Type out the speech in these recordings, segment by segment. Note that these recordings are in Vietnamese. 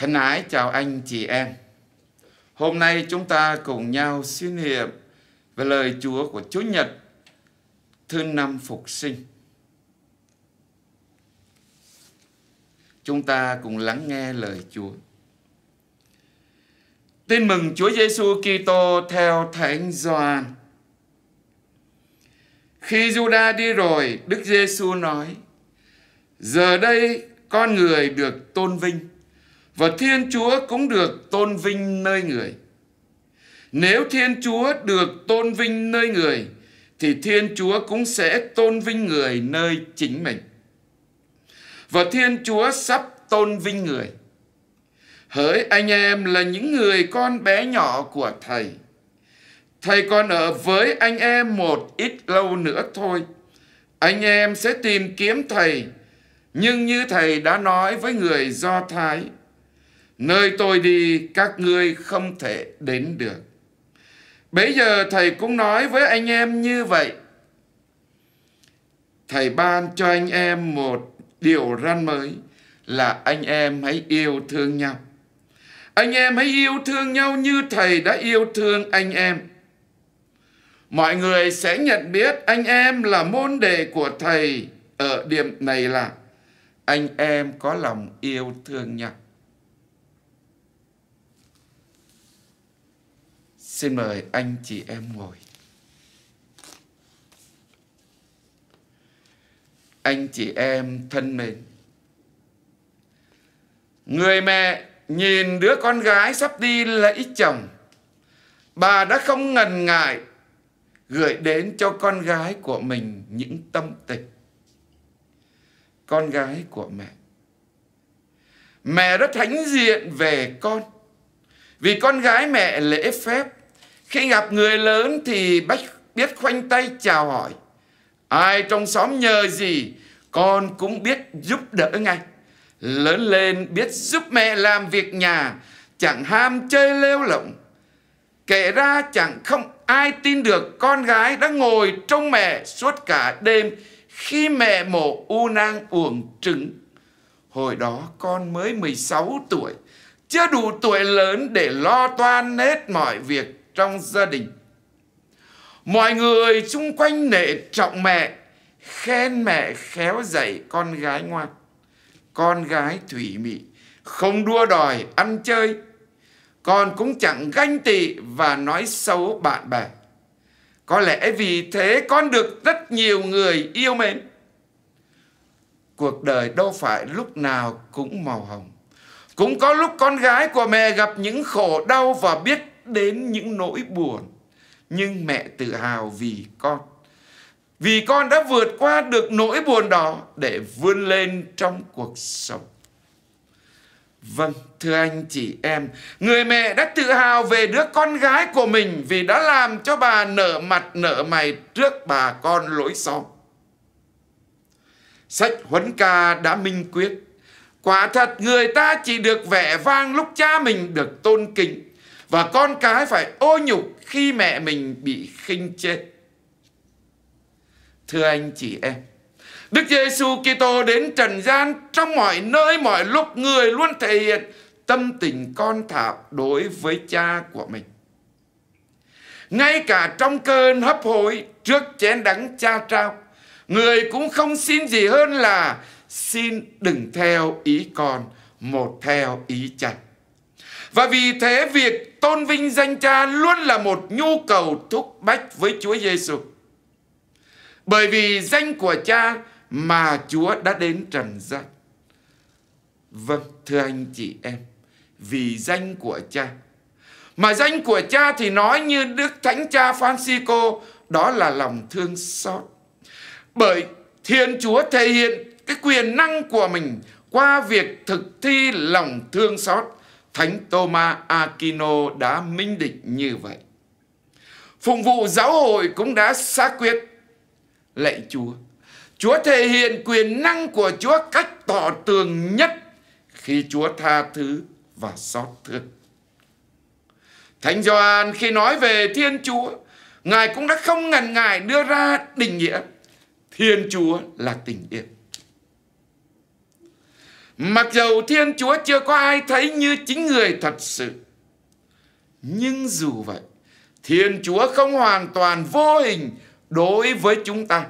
Thân ái chào anh chị em. Hôm nay chúng ta cùng nhau suy niệm về lời Chúa của Chúa Nhật thứ năm phục sinh. Chúng ta cùng lắng nghe lời Chúa. Tin mừng Chúa Giêsu Kitô theo Thánh Gioan. Khi Juda đi rồi, Đức Giêsu nói: "Giờ đây con người được tôn vinh và Thiên Chúa cũng được tôn vinh nơi người. Nếu Thiên Chúa được tôn vinh nơi người thì Thiên Chúa cũng sẽ tôn vinh người nơi chính mình. Và Thiên Chúa sắp tôn vinh người. Hỡi anh em là những người con bé nhỏ của Thầy. Thầy còn ở với anh em một ít lâu nữa thôi. Anh em sẽ tìm kiếm Thầy. Nhưng như Thầy đã nói với người Do Thái, Nơi tôi đi các ngươi không thể đến được. Bây giờ thầy cũng nói với anh em như vậy. Thầy ban cho anh em một điều răn mới là anh em hãy yêu thương nhau. Anh em hãy yêu thương nhau như thầy đã yêu thương anh em. Mọi người sẽ nhận biết anh em là môn đề của thầy ở điểm này là anh em có lòng yêu thương nhau. Xin mời anh chị em ngồi. Anh chị em thân mến. Người mẹ nhìn đứa con gái sắp đi lấy chồng, bà đã không ngần ngại gửi đến cho con gái của mình những tâm tình. Con gái của mẹ. Mẹ rất hãnh diện về con. Vì con gái mẹ lễ phép khi gặp người lớn thì Bách biết khoanh tay chào hỏi. Ai trong xóm nhờ gì, con cũng biết giúp đỡ ngay. Lớn lên biết giúp mẹ làm việc nhà, chẳng ham chơi lêu lỏng. Kể ra chẳng không ai tin được con gái đã ngồi trong mẹ suốt cả đêm khi mẹ mổ u nang uổng trứng. Hồi đó con mới 16 tuổi, chưa đủ tuổi lớn để lo toan hết mọi việc trong gia đình. Mọi người xung quanh nể trọng mẹ, khen mẹ khéo dạy con gái ngoan. Con gái thủy mị, không đua đòi, ăn chơi. Con cũng chẳng ganh tị và nói xấu bạn bè. Có lẽ vì thế con được rất nhiều người yêu mến. Cuộc đời đâu phải lúc nào cũng màu hồng. Cũng có lúc con gái của mẹ gặp những khổ đau và biết đến những nỗi buồn. Nhưng mẹ tự hào vì con. Vì con đã vượt qua được nỗi buồn đó để vươn lên trong cuộc sống. Vâng, thưa anh chị em, người mẹ đã tự hào về đứa con gái của mình vì đã làm cho bà nở mặt nở mày trước bà con lối xóm. Sách huấn ca đã minh quyết, quả thật người ta chỉ được vẻ vang lúc cha mình được tôn kính. Và con cái phải ô nhục khi mẹ mình bị khinh chê. Thưa anh chị em, Đức Giêsu Kitô đến trần gian trong mọi nơi mọi lúc người luôn thể hiện tâm tình con thảo đối với cha của mình. Ngay cả trong cơn hấp hối trước chén đắng cha trao, người cũng không xin gì hơn là xin đừng theo ý con một theo ý cha. Và vì thế việc tôn vinh danh cha luôn là một nhu cầu thúc bách với Chúa Giêsu. Bởi vì danh của cha mà Chúa đã đến trần gian. Vâng, thưa anh chị em, vì danh của cha. Mà danh của cha thì nói như Đức Thánh Cha Francisco, đó là lòng thương xót. Bởi Thiên Chúa thể hiện cái quyền năng của mình qua việc thực thi lòng thương xót Thánh Thomas Aquino đã minh định như vậy. Phụng vụ giáo hội cũng đã xác quyết lạy Chúa. Chúa thể hiện quyền năng của Chúa cách tỏ tường nhất khi Chúa tha thứ và xót thương. Thánh Gioan khi nói về Thiên Chúa, Ngài cũng đã không ngần ngại đưa ra định nghĩa Thiên Chúa là tình yêu. Mặc dầu Thiên Chúa chưa có ai thấy như chính người thật sự. Nhưng dù vậy, Thiên Chúa không hoàn toàn vô hình đối với chúng ta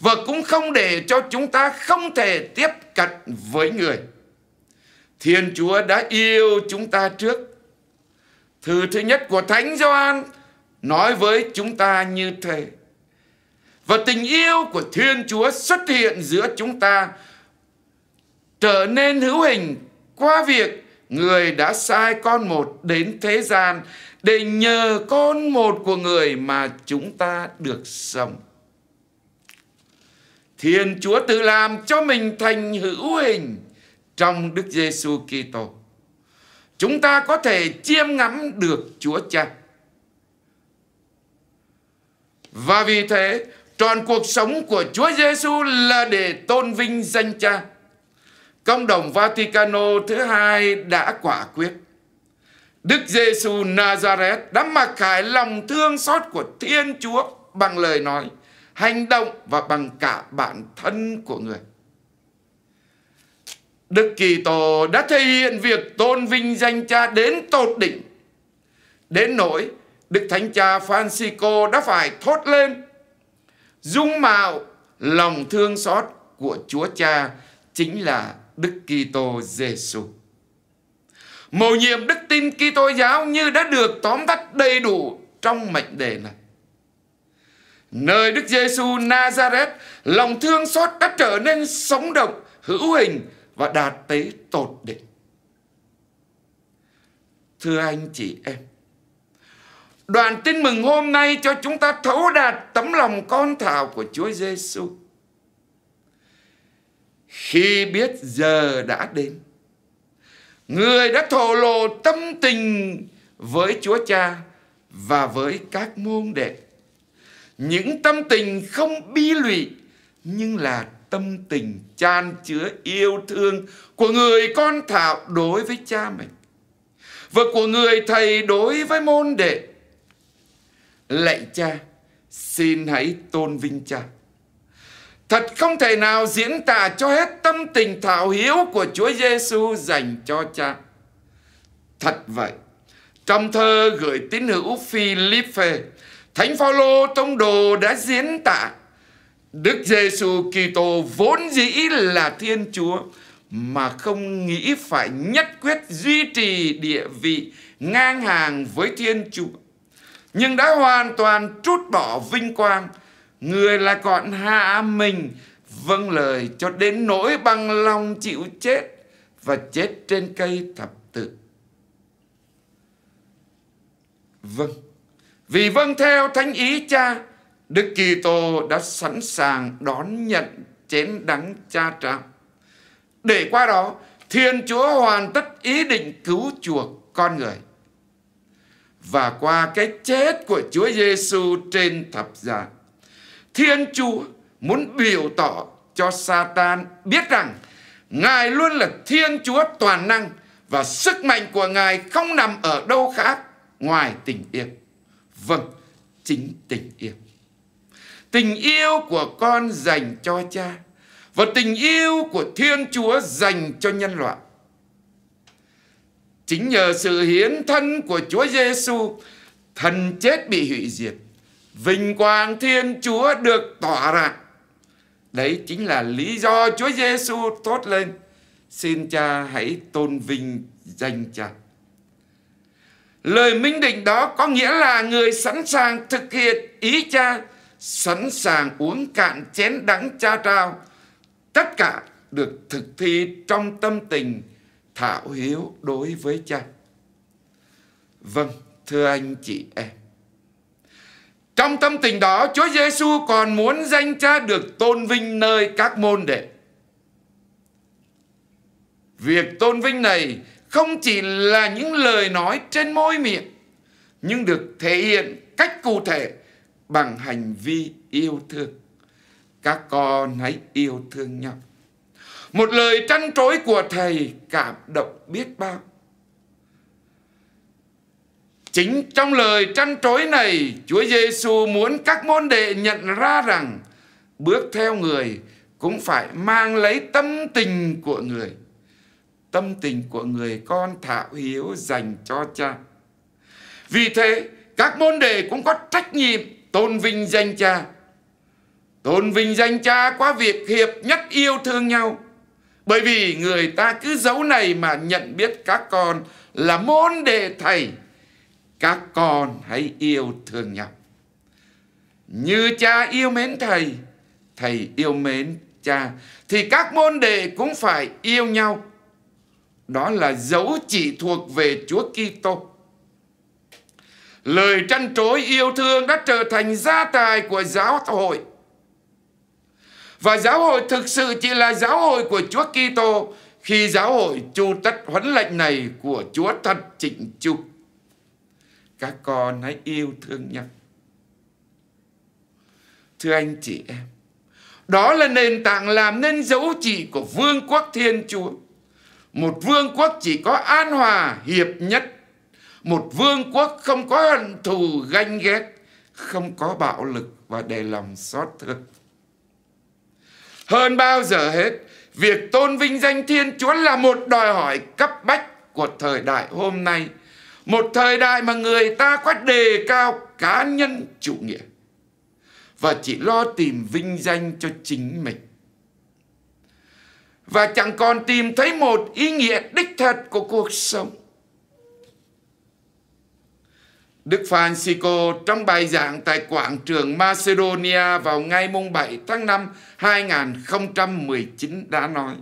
và cũng không để cho chúng ta không thể tiếp cận với người. Thiên Chúa đã yêu chúng ta trước. Thư thứ nhất của Thánh Gioan nói với chúng ta như thế. Và tình yêu của Thiên Chúa xuất hiện giữa chúng ta trở nên hữu hình qua việc người đã sai con một đến thế gian để nhờ con một của người mà chúng ta được sống. Thiên Chúa tự làm cho mình thành hữu hình trong Đức Giêsu Kitô. Chúng ta có thể chiêm ngắm được Chúa Cha. Và vì thế, toàn cuộc sống của Chúa Giêsu là để tôn vinh danh Cha Công đồng Vaticano thứ hai đã quả quyết. Đức Giêsu Nazareth đã mặc khải lòng thương xót của Thiên Chúa bằng lời nói, hành động và bằng cả bản thân của người. Đức Kitô đã thể hiện việc tôn vinh danh cha đến tột đỉnh. Đến nỗi Đức Thánh Cha Francisco đã phải thốt lên dung mạo lòng thương xót của Chúa Cha chính là Đức Kitô Giêsu. Mầu nhiệm đức tin Kitô giáo như đã được tóm tắt đầy đủ trong mệnh đề này. Nơi Đức Giêsu Nazareth, lòng thương xót đã trở nên sống động, hữu hình và đạt tới tột đỉnh. Thưa anh chị em, đoàn tin mừng hôm nay cho chúng ta thấu đạt tấm lòng con thảo của Chúa Giêsu khi biết giờ đã đến người đã thổ lộ tâm tình với chúa cha và với các môn đệ những tâm tình không bi lụy nhưng là tâm tình chan chứa yêu thương của người con thảo đối với cha mình và của người thầy đối với môn đệ lạy cha xin hãy tôn vinh cha Thật không thể nào diễn tả cho hết tâm tình thảo hiếu của Chúa Giêsu dành cho cha. Thật vậy, trong thơ gửi tín hữu Philippe, Thánh Phaolô tông đồ đã diễn tả Đức Giêsu Kitô vốn dĩ là Thiên Chúa mà không nghĩ phải nhất quyết duy trì địa vị ngang hàng với Thiên Chúa, nhưng đã hoàn toàn trút bỏ vinh quang người là còn hạ mình vâng lời cho đến nỗi bằng lòng chịu chết và chết trên cây thập tự. Vâng, vì vâng theo thánh ý cha, Đức kỳ tô đã sẵn sàng đón nhận chén đắng cha trạm. Để qua đó, Thiên Chúa hoàn tất ý định cứu chuộc con người. Và qua cái chết của Chúa Giêsu trên thập giá, Thiên Chúa muốn biểu tỏ cho Satan biết rằng Ngài luôn là Thiên Chúa toàn năng và sức mạnh của Ngài không nằm ở đâu khác ngoài tình yêu. Vâng, chính tình yêu. Tình yêu của con dành cho cha và tình yêu của Thiên Chúa dành cho nhân loại. Chính nhờ sự hiến thân của Chúa Giêsu, thần chết bị hủy diệt vinh quang Thiên Chúa được tỏa ra. Đấy chính là lý do Chúa Giêsu tốt lên. Xin cha hãy tôn vinh danh cha. Lời minh định đó có nghĩa là người sẵn sàng thực hiện ý cha, sẵn sàng uống cạn chén đắng cha trao. Tất cả được thực thi trong tâm tình thảo hiếu đối với cha. Vâng, thưa anh chị em. Trong tâm tình đó, Chúa Giêsu còn muốn danh cha được tôn vinh nơi các môn đệ. Việc tôn vinh này không chỉ là những lời nói trên môi miệng, nhưng được thể hiện cách cụ thể bằng hành vi yêu thương. Các con hãy yêu thương nhau. Một lời trăn trối của Thầy cảm động biết bao. Chính trong lời trăn trối này, Chúa Giêsu muốn các môn đệ nhận ra rằng bước theo người cũng phải mang lấy tâm tình của người. Tâm tình của người con thạo hiếu dành cho cha. Vì thế, các môn đệ cũng có trách nhiệm tôn vinh danh cha. Tôn vinh danh cha qua việc hiệp nhất yêu thương nhau. Bởi vì người ta cứ giấu này mà nhận biết các con là môn đệ thầy các con hãy yêu thương nhau. Như cha yêu mến thầy, thầy yêu mến cha, thì các môn đệ cũng phải yêu nhau. Đó là dấu chỉ thuộc về Chúa Kitô. Lời tranh trối yêu thương đã trở thành gia tài của giáo hội. Và giáo hội thực sự chỉ là giáo hội của Chúa Kitô khi giáo hội chu tất huấn lệnh này của Chúa thật chỉnh chu các con hãy yêu thương nhau thưa anh chị em đó là nền tảng làm nên dấu chỉ của vương quốc thiên chúa một vương quốc chỉ có an hòa hiệp nhất một vương quốc không có hận thù ganh ghét không có bạo lực và đầy lòng xót thương hơn bao giờ hết việc tôn vinh danh thiên chúa là một đòi hỏi cấp bách của thời đại hôm nay một thời đại mà người ta quá đề cao cá nhân chủ nghĩa và chỉ lo tìm vinh danh cho chính mình và chẳng còn tìm thấy một ý nghĩa đích thật của cuộc sống. Đức Francisco trong bài giảng tại quảng trường Macedonia vào ngày 7 tháng 5 2019 đã nói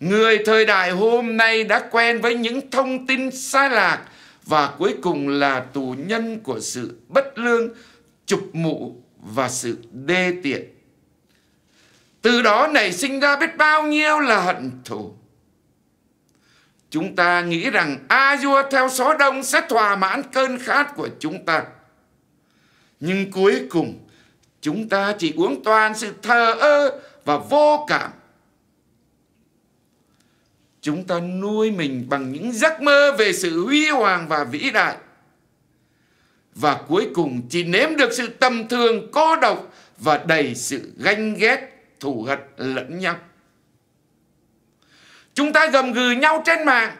Người thời đại hôm nay đã quen với những thông tin xa lạc và cuối cùng là tù nhân của sự bất lương, trục mụ và sự đê tiện. Từ đó nảy sinh ra biết bao nhiêu là hận thù. Chúng ta nghĩ rằng a dua theo số đông sẽ thỏa mãn cơn khát của chúng ta. Nhưng cuối cùng chúng ta chỉ uống toàn sự thờ ơ và vô cảm chúng ta nuôi mình bằng những giấc mơ về sự huy hoàng và vĩ đại và cuối cùng chỉ nếm được sự tầm thường có độc và đầy sự ganh ghét thù hận lẫn nhau chúng ta gầm gừ nhau trên mạng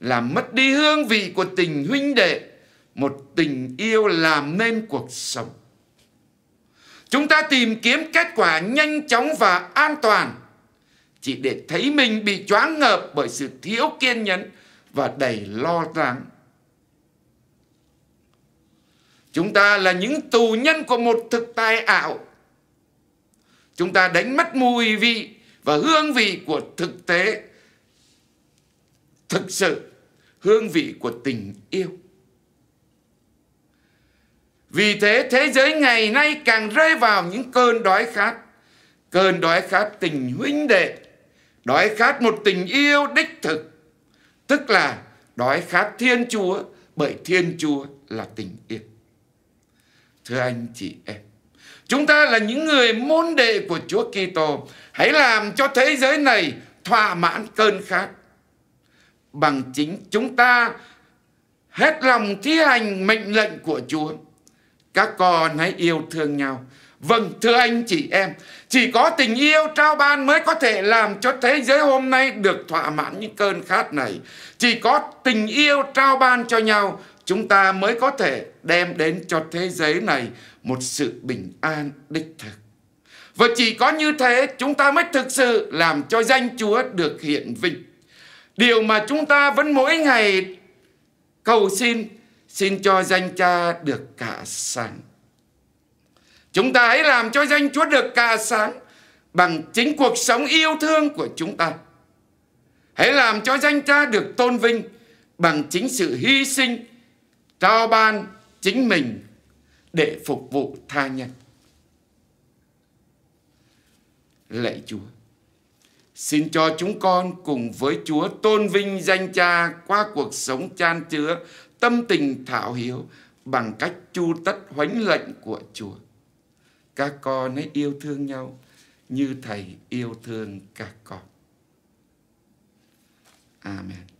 làm mất đi hương vị của tình huynh đệ một tình yêu làm nên cuộc sống chúng ta tìm kiếm kết quả nhanh chóng và an toàn chỉ để thấy mình bị choáng ngợp bởi sự thiếu kiên nhẫn và đầy lo lắng. Chúng ta là những tù nhân của một thực tài ảo. Chúng ta đánh mất mùi vị và hương vị của thực tế. Thực sự, hương vị của tình yêu. Vì thế thế giới ngày nay càng rơi vào những cơn đói khát Cơn đói khát tình huynh đệ đói khát một tình yêu đích thực tức là đói khát thiên chúa bởi thiên chúa là tình yêu thưa anh chị em chúng ta là những người môn đệ của chúa kitô hãy làm cho thế giới này thỏa mãn cơn khát bằng chính chúng ta hết lòng thi hành mệnh lệnh của chúa các con hãy yêu thương nhau Vâng, thưa anh chị em, chỉ có tình yêu trao ban mới có thể làm cho thế giới hôm nay được thỏa mãn những cơn khát này. Chỉ có tình yêu trao ban cho nhau, chúng ta mới có thể đem đến cho thế giới này một sự bình an đích thực. Và chỉ có như thế chúng ta mới thực sự làm cho danh Chúa được hiện vinh. Điều mà chúng ta vẫn mỗi ngày cầu xin, xin cho danh cha được cả sẵn. Chúng ta hãy làm cho danh Chúa được ca sáng bằng chính cuộc sống yêu thương của chúng ta. Hãy làm cho danh cha được tôn vinh bằng chính sự hy sinh, trao ban chính mình để phục vụ tha nhân. Lạy Chúa, xin cho chúng con cùng với Chúa tôn vinh danh cha qua cuộc sống chan chứa tâm tình thảo hiếu bằng cách chu tất huấn lệnh của Chúa các con hãy yêu thương nhau như thầy yêu thương các con amen